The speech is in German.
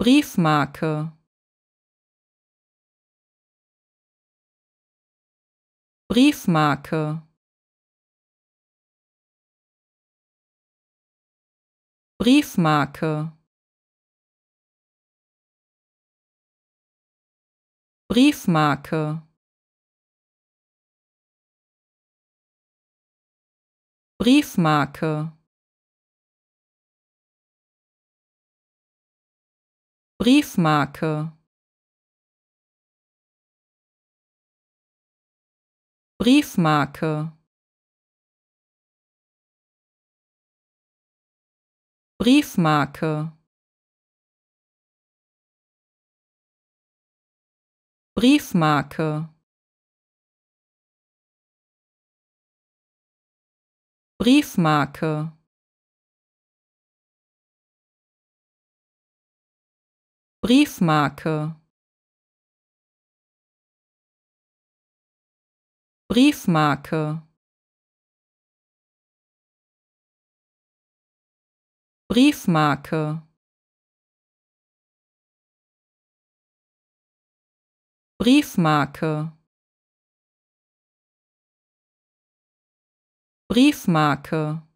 Briefmarke Briefmarke Briefmarke Briefmarke Briefmarke Briefmarke Briefmarke Briefmarke Briefmarke Briefmarke Briefmarke Briefmarke Briefmarke Briefmarke Briefmarke